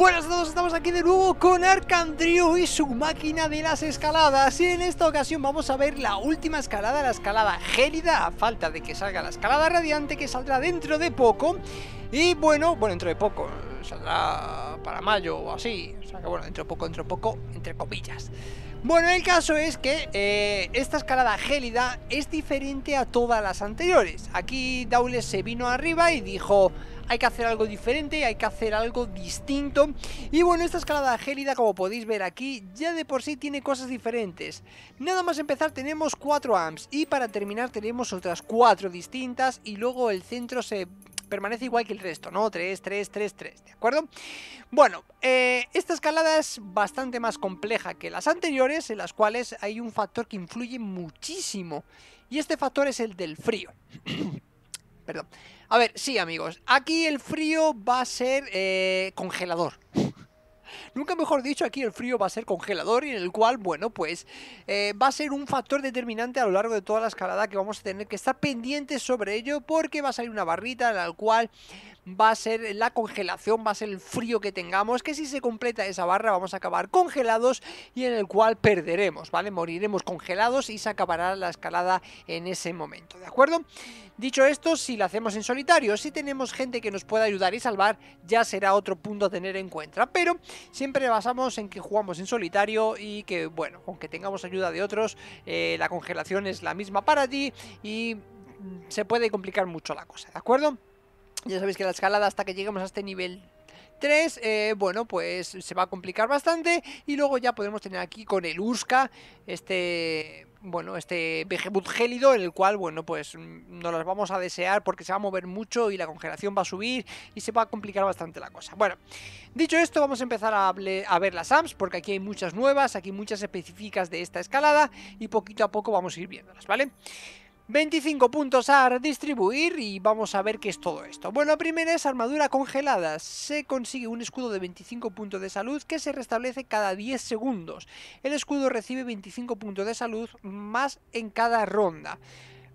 Buenas a todos, estamos aquí de nuevo con Arcandrio y su máquina de las escaladas Y en esta ocasión vamos a ver la última escalada, la escalada gélida A falta de que salga la escalada radiante que saldrá dentro de poco Y bueno, bueno, dentro de poco, saldrá para mayo o así O sea que bueno, dentro de poco, dentro de poco, entre comillas bueno, el caso es que eh, esta escalada gélida es diferente a todas las anteriores. Aquí Daules se vino arriba y dijo, hay que hacer algo diferente, hay que hacer algo distinto. Y bueno, esta escalada gélida, como podéis ver aquí, ya de por sí tiene cosas diferentes. Nada más empezar tenemos 4 amps y para terminar tenemos otras 4 distintas y luego el centro se permanece igual que el resto, ¿no? 3, 3, 3, 3, ¿de acuerdo? Bueno, eh, esta escalada es bastante más compleja que las anteriores, en las cuales hay un factor que influye muchísimo, y este factor es el del frío. Perdón. A ver, sí, amigos, aquí el frío va a ser eh, congelador. Nunca mejor dicho, aquí el frío va a ser congelador y en el cual, bueno, pues eh, va a ser un factor determinante a lo largo de toda la escalada que vamos a tener que estar pendientes sobre ello porque va a salir una barrita en la cual va a ser la congelación, va a ser el frío que tengamos, que si se completa esa barra vamos a acabar congelados y en el cual perderemos, ¿vale? Moriremos congelados y se acabará la escalada en ese momento, ¿de acuerdo? Dicho esto, si la hacemos en solitario, si tenemos gente que nos pueda ayudar y salvar, ya será otro punto a tener en cuenta, pero siempre basamos en que jugamos en solitario y que, bueno, aunque tengamos ayuda de otros, eh, la congelación es la misma para ti y mm, se puede complicar mucho la cosa, ¿de acuerdo? Ya sabéis que la escalada hasta que lleguemos a este nivel 3, eh, bueno, pues se va a complicar bastante y luego ya podemos tener aquí con el Uska este bueno, este Behemoth gélido en el cual, bueno, pues mm, nos las vamos a desear porque se va a mover mucho y la congelación va a subir y se va a complicar bastante la cosa. Bueno, dicho esto, vamos a empezar a, ver las AMPs porque aquí hay muchas nuevas, aquí muchas específicas de esta escalada y poquito a poco vamos a ir viéndolas, ¿vale? vale 25 puntos a distribuir y vamos a ver qué es todo esto. Bueno, la primera es armadura congelada. Se consigue un escudo de 25 puntos de salud que se restablece cada 10 segundos. El escudo recibe 25 puntos de salud más en cada ronda.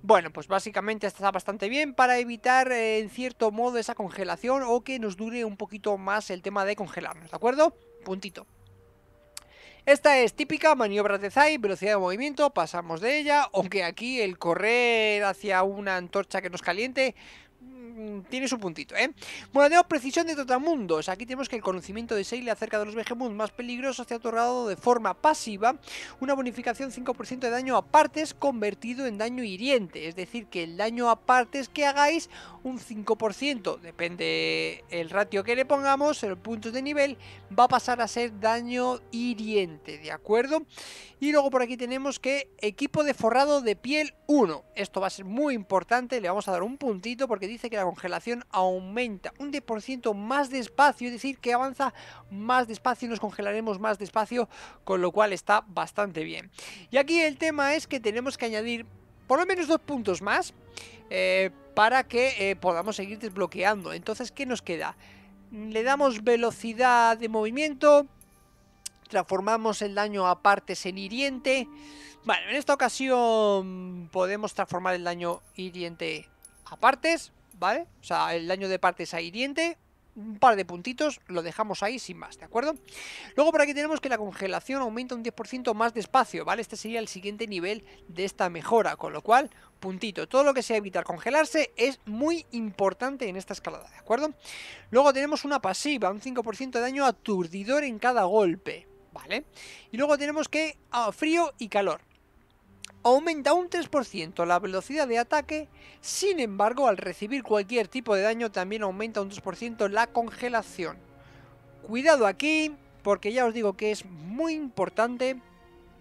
Bueno, pues básicamente está bastante bien para evitar eh, en cierto modo esa congelación o que nos dure un poquito más el tema de congelarnos, ¿de acuerdo? Puntito. Esta es típica maniobra de Zai, velocidad de movimiento, pasamos de ella, aunque aquí el correr hacia una antorcha que nos caliente Mm, tiene su puntito, ¿eh? Bueno, tenemos precisión de totamundos, Aquí tenemos que el conocimiento de Seile acerca de los Vegemund más peligrosos se ha otorgado de forma pasiva una bonificación 5% de daño a partes convertido en daño hiriente. Es decir, que el daño a partes que hagáis, un 5%, depende el ratio que le pongamos, el punto de nivel, va a pasar a ser daño hiriente, ¿de acuerdo? Y luego por aquí tenemos que equipo de forrado de piel 1. Esto va a ser muy importante, le vamos a dar un puntito porque dice que la congelación aumenta un 10% más despacio, es decir, que avanza más despacio, nos congelaremos más despacio, con lo cual está bastante bien. Y aquí el tema es que tenemos que añadir por lo menos dos puntos más eh, para que eh, podamos seguir desbloqueando. Entonces, ¿qué nos queda? Le damos velocidad de movimiento, transformamos el daño a partes en hiriente. bueno, en esta ocasión podemos transformar el daño hiriente a partes. ¿vale? O sea, el daño de parte es hiriente, un par de puntitos, lo dejamos ahí sin más, ¿de acuerdo? Luego por aquí tenemos que la congelación aumenta un 10% más despacio, ¿vale? Este sería el siguiente nivel de esta mejora, con lo cual, puntito. Todo lo que sea evitar congelarse es muy importante en esta escalada, ¿de acuerdo? Luego tenemos una pasiva, un 5% de daño aturdidor en cada golpe, ¿vale? Y luego tenemos que ah, frío y calor aumenta un 3% la velocidad de ataque, sin embargo al recibir cualquier tipo de daño también aumenta un 2% la congelación. Cuidado aquí, porque ya os digo que es muy importante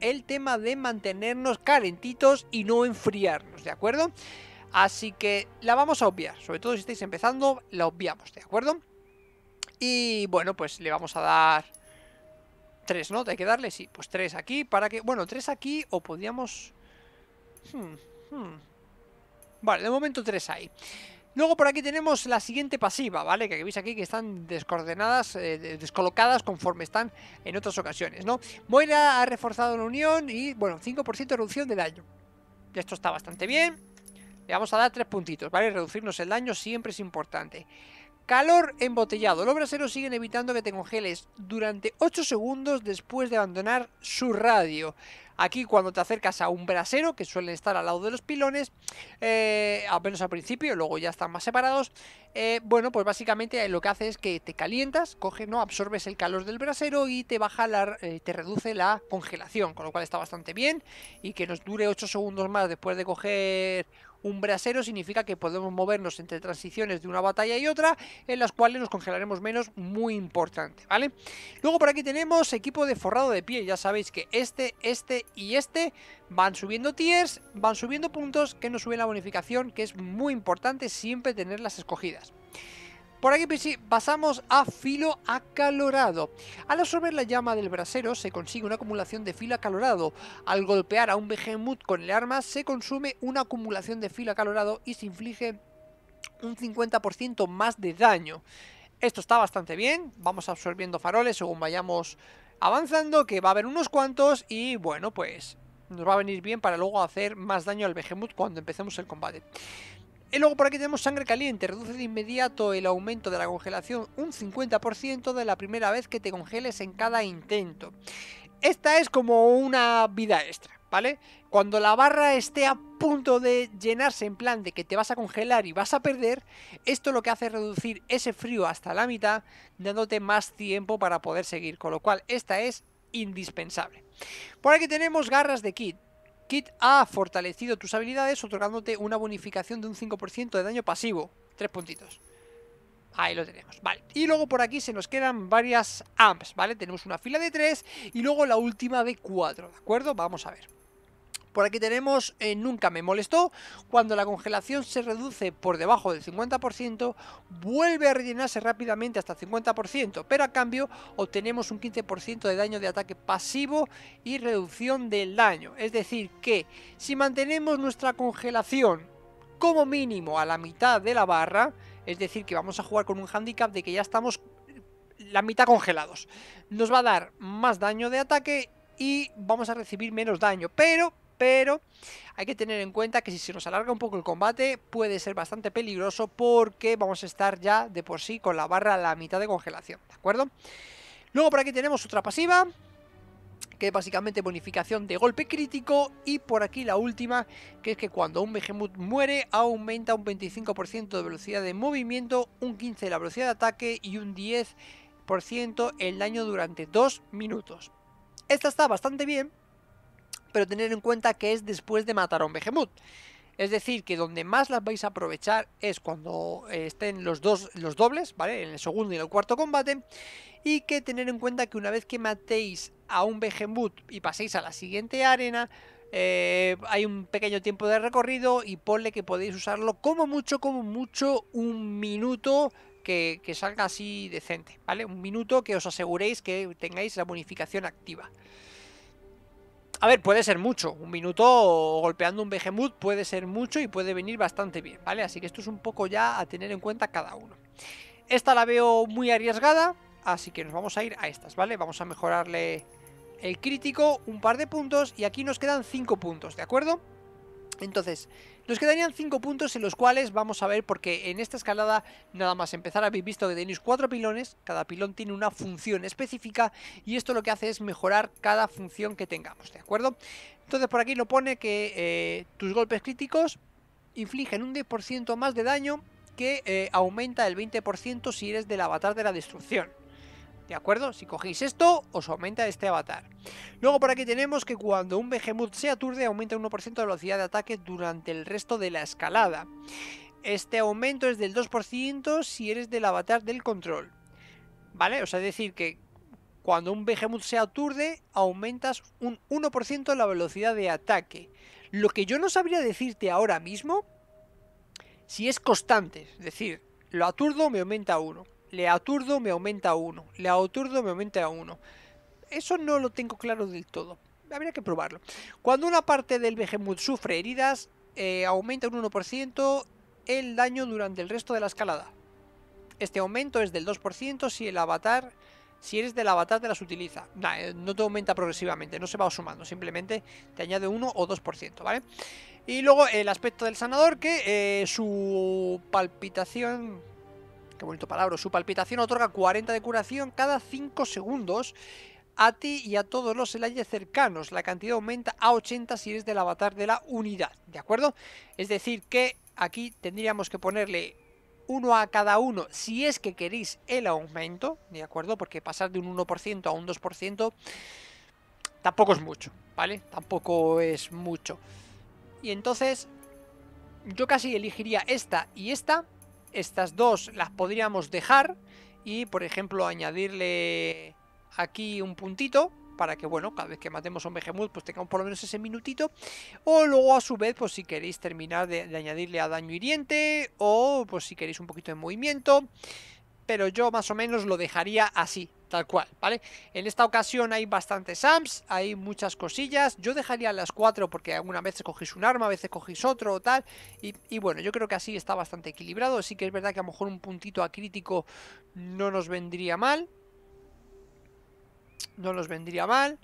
el tema de mantenernos calentitos y no enfriarnos, ¿de acuerdo? Así que la vamos a obviar, sobre todo si estáis empezando, la obviamos, ¿de acuerdo? Y bueno, pues le vamos a dar tres ¿no? Hay que darle, sí, pues tres aquí para que... Bueno, tres aquí o podríamos... Hmm, hmm. Vale, de momento tres hay. Luego por aquí tenemos la siguiente pasiva, ¿vale? Que veis aquí que están descoordenadas, eh, descolocadas conforme están en otras ocasiones, ¿no? Moira ha reforzado la unión y, bueno, 5% de reducción de daño. Ya esto está bastante bien. Le vamos a dar tres puntitos, ¿vale? Reducirnos el daño siempre es importante. Calor embotellado. Los braseros siguen evitando que te congeles durante 8 segundos después de abandonar su radio. Aquí cuando te acercas a un brasero, que suelen estar al lado de los pilones, eh, al menos al principio, luego ya están más separados, eh, bueno, pues básicamente lo que hace es que te calientas, coge, ¿no? absorbes el calor del brasero y te baja la, eh, te reduce la congelación, con lo cual está bastante bien y que nos dure 8 segundos más después de coger un brasero significa que podemos movernos entre transiciones de una batalla y otra, en las cuales nos congelaremos menos, muy importante, ¿vale? Luego por aquí tenemos equipo de forrado de piel, ya sabéis que este, este y este van subiendo tiers, van subiendo puntos que nos suben la bonificación, que es muy importante siempre tenerlas escogidas. Por aquí pasamos a filo acalorado. Al absorber la llama del brasero se consigue una acumulación de filo acalorado. Al golpear a un behemoth con el arma se consume una acumulación de filo acalorado y se inflige un 50% más de daño. Esto está bastante bien, vamos absorbiendo faroles según vayamos avanzando, que va a haber unos cuantos y bueno, pues nos va a venir bien para luego hacer más daño al Behemoth cuando empecemos el combate. Y luego por aquí tenemos sangre caliente, reduce de inmediato el aumento de la congelación un 50% de la primera vez que te congeles en cada intento. Esta es como una vida extra, ¿vale? Cuando la barra esté a punto de llenarse en plan de que te vas a congelar y vas a perder, esto lo que hace es reducir ese frío hasta la mitad, dándote más tiempo para poder seguir, con lo cual esta es indispensable. Por aquí tenemos garras de kit. Kit ha fortalecido tus habilidades otorgándote una bonificación de un 5% de daño pasivo. Tres puntitos. Ahí lo tenemos, vale. Y luego por aquí se nos quedan varias amps, ¿vale? Tenemos una fila de tres y luego la última de cuatro, ¿de acuerdo? Vamos a ver. Por aquí tenemos eh, Nunca me molestó. Cuando la congelación se reduce por debajo del 50%, vuelve a rellenarse rápidamente hasta el 50%, pero a cambio obtenemos un 15% de daño de ataque pasivo y reducción del daño. Es decir, que si mantenemos nuestra congelación como mínimo a la mitad de la barra, es decir, que vamos a jugar con un handicap de que ya estamos eh, la mitad congelados. Nos va a dar más daño de ataque y vamos a recibir menos daño, pero pero hay que tener en cuenta que si se nos alarga un poco el combate puede ser bastante peligroso porque vamos a estar ya de por sí con la barra a la mitad de congelación, ¿de acuerdo? Luego por aquí tenemos otra pasiva, que es básicamente bonificación de golpe crítico y por aquí la última, que es que cuando un Behemoth muere aumenta un 25% de velocidad de movimiento, un 15% de la velocidad de ataque y un 10% el daño durante 2 minutos. Esta está bastante bien pero tener en cuenta que es después de matar a un Behemoth. Es decir, que donde más las vais a aprovechar es cuando eh, estén los dos los dobles, ¿vale? En el segundo y en el cuarto combate. Y que tener en cuenta que una vez que matéis a un Behemoth y paséis a la siguiente arena, eh, hay un pequeño tiempo de recorrido y ponle que podéis usarlo como mucho, como mucho, un minuto que, que, salga así decente, ¿vale? Un minuto que os aseguréis que tengáis la bonificación activa. A ver, puede ser mucho. Un minuto golpeando un Behemoth puede ser mucho y puede venir bastante bien, ¿vale? Así que esto es un poco ya a tener en cuenta cada uno. Esta la veo muy arriesgada, así que nos vamos a ir a estas, ¿vale? Vamos a mejorarle el crítico, un par de puntos y aquí nos quedan cinco puntos, ¿de acuerdo? Entonces, nos quedarían 5 puntos en los cuales vamos a ver porque en esta escalada nada más empezar habéis visto que tenéis 4 pilones, cada pilón tiene una función específica y esto lo que hace es mejorar cada función que tengamos, ¿de acuerdo? Entonces por aquí lo pone que eh, tus golpes críticos infligen un 10% más de daño que eh, aumenta el 20% si eres del avatar de la destrucción. ¿De acuerdo? Si cogéis esto, os aumenta este avatar. Luego por aquí tenemos que cuando un Behemoth se aturde, aumenta 1% de velocidad de ataque durante el resto de la escalada. Este aumento es del 2% si eres del avatar del control. ¿Vale? O sea, es decir que cuando un Behemoth se aturde, aumentas un 1% la velocidad de ataque. Lo que yo no sabría decirte ahora mismo, si es constante, es decir, lo aturdo me aumenta 1. Le aturdo, me aumenta a 1. Le aturdo, me aumenta a uno Eso no lo tengo claro del todo. Habría que probarlo. Cuando una parte del Behemoth sufre heridas, eh, aumenta un 1% el daño durante el resto de la escalada. Este aumento es del 2% si el avatar si eres del avatar te las utiliza. Eh, no te aumenta progresivamente, no se va sumando, simplemente te añade 1 o 2%, ¿vale? Y luego el aspecto del sanador que eh, su palpitación Qué bonito palabra. Su palpitación otorga 40 de curación cada 5 segundos a ti y a todos los Elayes cercanos. La cantidad aumenta a 80 si eres del avatar de la unidad, ¿de acuerdo? Es decir, que aquí tendríamos que ponerle uno a cada uno si es que queréis el aumento, ¿de acuerdo? Porque pasar de un 1% a un 2% tampoco es mucho, ¿vale? Tampoco es mucho. Y entonces yo casi elegiría esta y esta estas dos las podríamos dejar y, por ejemplo, añadirle aquí un puntito para que, bueno, cada vez que matemos a un Behemoth, pues tengamos por lo menos ese minutito. O luego, a su vez, pues si queréis terminar de, añadirle a daño hiriente, o pues si queréis un poquito de movimiento pero yo más o menos lo dejaría así, tal cual, ¿vale? En esta ocasión hay bastantes amps, hay muchas cosillas, yo dejaría las cuatro porque alguna vez cogéis un arma, a veces cogéis otro o tal, y, bueno, yo creo que así está bastante equilibrado, sí que es verdad que a lo mejor un puntito acrítico no nos vendría mal, no nos vendría mal,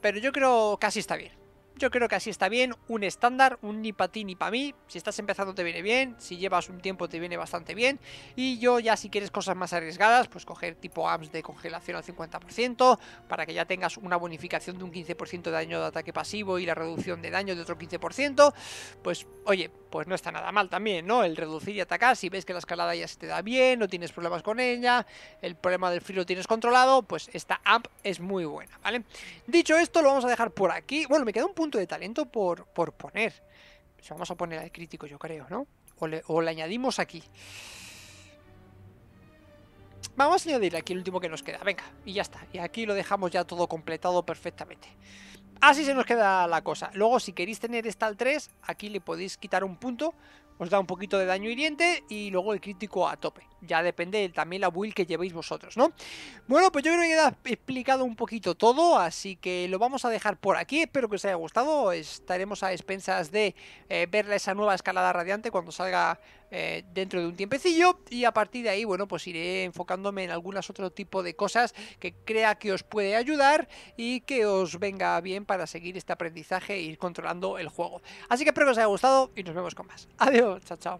pero yo creo que así está bien. Yo creo que así está bien, un estándar, un ni para ti ni para mí. Si estás empezando te viene bien, si llevas un tiempo te viene bastante bien. Y yo ya si quieres cosas más arriesgadas, pues coger tipo AMS de congelación al 50%, para que ya tengas una bonificación de un 15% de daño de ataque pasivo y la reducción de daño de otro 15%. Pues oye, pues no está nada mal también, ¿no? El reducir y atacar, si ves que la escalada ya se te da bien, no tienes problemas con ella, el problema del frío lo tienes controlado, pues esta app es muy buena, ¿vale? Dicho esto, lo vamos a dejar por aquí. Bueno, me queda un punto de talento por, poner. Se vamos a poner al crítico, yo creo, ¿no? O le, o le añadimos aquí. Vamos a añadir aquí el último que nos queda, venga, y ya está. Y aquí lo dejamos ya todo completado perfectamente. Así se nos queda la cosa. Luego, si queréis tener esta al 3, aquí le podéis quitar un punto os da un poquito de daño hiriente y luego el crítico a tope. Ya depende también la build que llevéis vosotros, ¿no? Bueno, pues yo creo que he explicado un poquito todo, así que lo vamos a dejar por aquí. Espero que os haya gustado. Estaremos a expensas de eh, ver esa nueva escalada radiante cuando salga eh, dentro de un tiempecillo. Y a partir de ahí, bueno, pues iré enfocándome en algunas otro tipo de cosas que crea que os puede ayudar y que os venga bien para seguir este aprendizaje e ir controlando el juego. Así que espero que os haya gustado y nos vemos con más. Adiós. 好，再见。